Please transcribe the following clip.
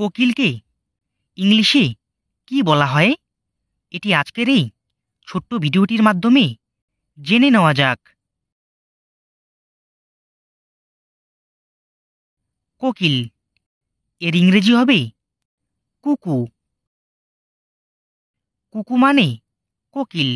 কোকিলকে ইংলিশে কি বলা হয় এটি আজকের এই ছোট্ট ভিডিওটির মাধ্যমে জেনে নেওয়া যাক কোকিল এর ইংরেজি হবে কুকু কুকু মানে কোকিল